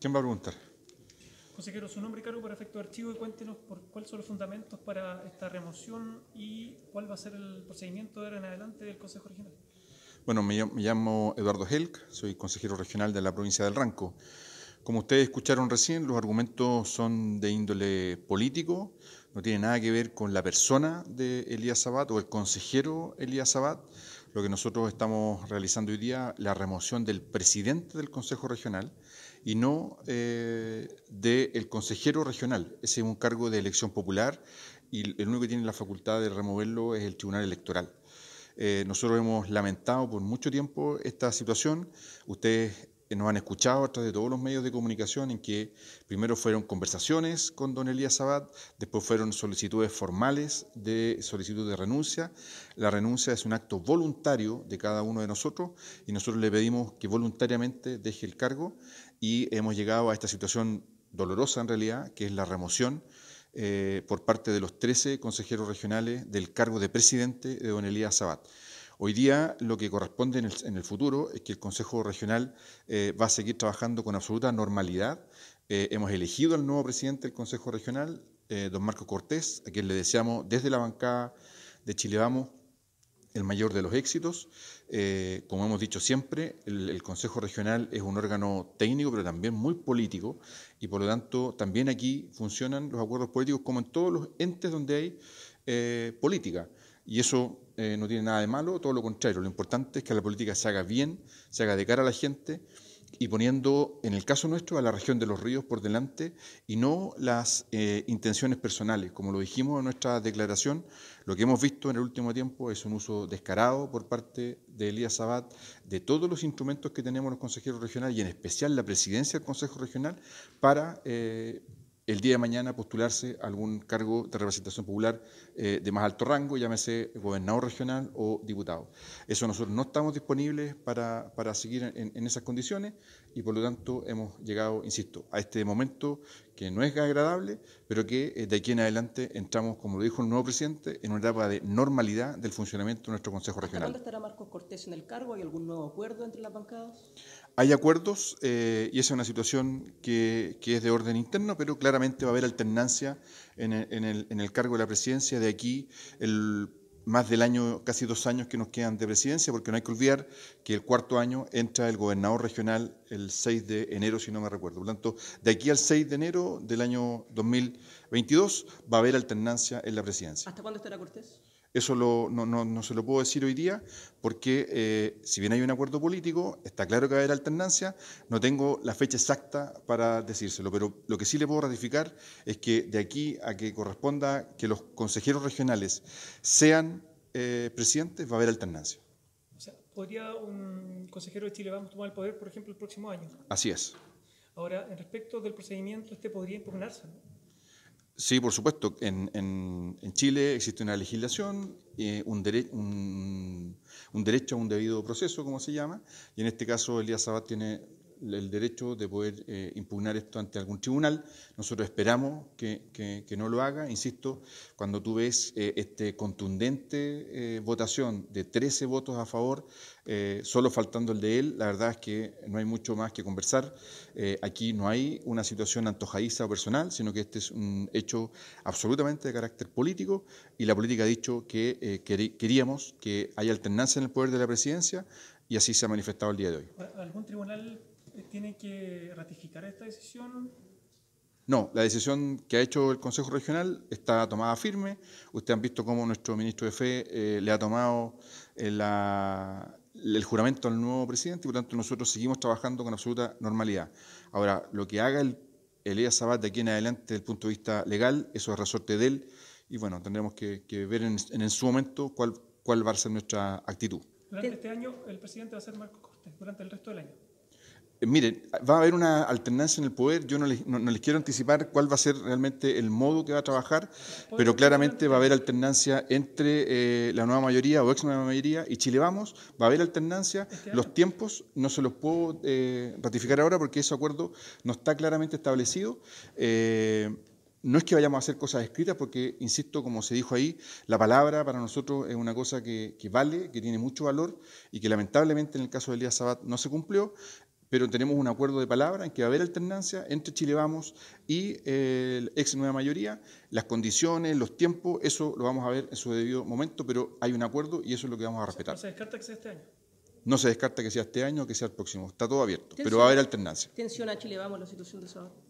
¿Quién va a preguntar? Consejero, su nombre y cargo efecto de archivo y cuéntenos por cuáles son los fundamentos para esta remoción y cuál va a ser el procedimiento de ahora en adelante del Consejo Regional. Bueno, me llamo Eduardo Helk, soy consejero regional de la provincia del Ranco. Como ustedes escucharon recién, los argumentos son de índole político, no tienen nada que ver con la persona de Elías Abad o el consejero Elías Abad. Lo que nosotros estamos realizando hoy día, la remoción del presidente del Consejo Regional, y no eh, del consejero regional. Ese es un cargo de elección popular y el único que tiene la facultad de removerlo es el Tribunal Electoral. Eh, nosotros hemos lamentado por mucho tiempo esta situación. Ustedes nos han escuchado a través de todos los medios de comunicación en que primero fueron conversaciones con don Elías Sabat, después fueron solicitudes formales de solicitud de renuncia. La renuncia es un acto voluntario de cada uno de nosotros y nosotros le pedimos que voluntariamente deje el cargo y hemos llegado a esta situación dolorosa en realidad, que es la remoción eh, por parte de los 13 consejeros regionales del cargo de presidente de don Elías Sabat. Hoy día lo que corresponde en el, futuro es que el Consejo Regional eh, va a seguir trabajando con absoluta normalidad. Eh, hemos elegido al nuevo presidente del Consejo Regional, eh, don Marco Cortés, a quien le deseamos desde la bancada de Chile Vamos el mayor de los éxitos. como hemos dicho siempre, el, Consejo Regional es un órgano técnico, pero también muy político, y por lo tanto también aquí funcionan los acuerdos políticos como en todos los entes donde hay política. Y eso eh, no tiene nada de malo, todo lo contrario. Lo importante es que la política se haga bien, se haga de cara a la gente y poniendo, en el caso nuestro, a la región de los ríos por delante y no las eh, intenciones personales. Como lo dijimos en nuestra declaración, lo que hemos visto en el último tiempo es un uso descarado por parte de Elías Sabat de todos los instrumentos que tenemos los consejeros regionales y en especial la presidencia del Consejo Regional para... Eh, el día de mañana postularse a algún cargo de representación popular eh, de más alto rango, llámese gobernador regional o diputado. Eso nosotros no estamos disponibles para, seguir en, esas condiciones y por lo tanto hemos llegado, insisto, a este momento que no es agradable, pero que eh, de aquí en adelante entramos, como lo dijo el nuevo presidente, en una etapa de normalidad del funcionamiento de nuestro Consejo Regional. ¿Cuándo estará Marcos Cortés en el cargo? ¿Hay algún nuevo acuerdo entre las bancadas? Hay acuerdos eh, y esa es una situación que, es de orden interno, pero claramente va a haber alternancia en el, cargo de la presidencia de aquí el, más del año, casi dos años que nos quedan de presidencia, porque no hay que olvidar que el cuarto año entra el gobernador regional el 6 de enero, si no me recuerdo. Por lo tanto, de aquí al 6 de enero del año 2000 22 va a haber alternancia en la presidencia. ¿Hasta cuándo estará Cortés? Eso no, se lo puedo decir hoy día porque eh, si bien hay un acuerdo político, está claro que va a haber alternancia, no tengo la fecha exacta para decírselo, pero lo que sí le puedo ratificar es que de aquí a que corresponda que los consejeros regionales sean eh, presidentes, va a haber alternancia. O sea, ¿podría un consejero de Chile vamos tomar el poder, por ejemplo, el próximo año? Así es. Ahora, en respecto del procedimiento, este podría impugnarse, Sí, por supuesto. En, en, en Chile existe una legislación, eh, un, un, un, derecho a un debido proceso, como se llama, y en este caso Elías Abad tiene el derecho de poder eh, impugnar esto ante algún tribunal. Nosotros esperamos que, que, no lo haga. Insisto, cuando tú ves esta eh, este contundente eh, votación de 13 votos a favor, solo faltando el de él, la verdad es que no hay mucho más que conversar. aquí no hay una situación antojadiza o personal, sino que este es un hecho absolutamente de carácter político y la política ha dicho que queríamos que haya alternancia en el poder de la presidencia y así se ha manifestado el día de hoy. ¿Algún tribunal eh, ¿Tiene que ratificar esta decisión? No, la decisión que ha hecho el Consejo Regional está tomada firme. Usted han visto cómo nuestro ministro de Fe eh, le ha tomado eh, el juramento al nuevo presidente y por tanto nosotros seguimos trabajando con absoluta normalidad. Ahora, lo que haga el Elías Sabat de aquí en adelante desde el punto de vista legal, eso es resorte de él y bueno, tendremos que, ver en, su momento cuál, cuál va a ser nuestra actitud. Durante este año el presidente va a ser Marco Costa, durante el resto del año. Eh, miren, va a haber una alternancia en el poder. Yo no les, quiero anticipar cuál va a ser realmente el modo que va a trabajar, pero claramente va a haber alternancia entre eh, la nueva mayoría o ex nueva mayoría y Chile Vamos. Va a haber alternancia. los tiempos no se los puedo eh, ratificar ahora porque ese acuerdo no está claramente establecido. no es que vayamos a hacer cosas escritas, porque, insisto, como se dijo ahí, la palabra para nosotros es una cosa que, vale, que tiene mucho valor y que lamentablemente en el caso de Elías sábado no se cumplió pero tenemos un acuerdo de palabra en que va a haber alternancia entre Chile Vamos y eh, el ex Nueva Mayoría, las condiciones, los tiempos, eso lo vamos a ver en su debido momento, pero hay un acuerdo y eso es lo que vamos a respetar. ¿No se descarta que sea este año? No se descarta que sea este año o que sea el próximo, está todo abierto, pero va a haber alternancia. a Chile Vamos la situación de sábado.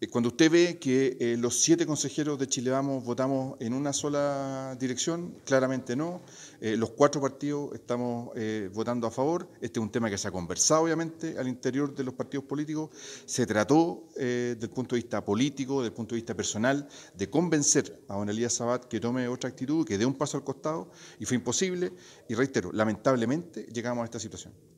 Eh, cuando usted ve que eh, los siete consejeros de Chile Vamos votamos en una sola dirección, claramente no. Eh, los cuatro partidos estamos votando a favor. Este es un tema que se ha conversado, obviamente, al interior de los partidos políticos. Se trató, desde del punto de vista político, del punto de vista personal, de convencer a don Elías Sabat que tome otra actitud, que dé un paso al costado, y fue imposible. Y reitero, lamentablemente llegamos a esta situación.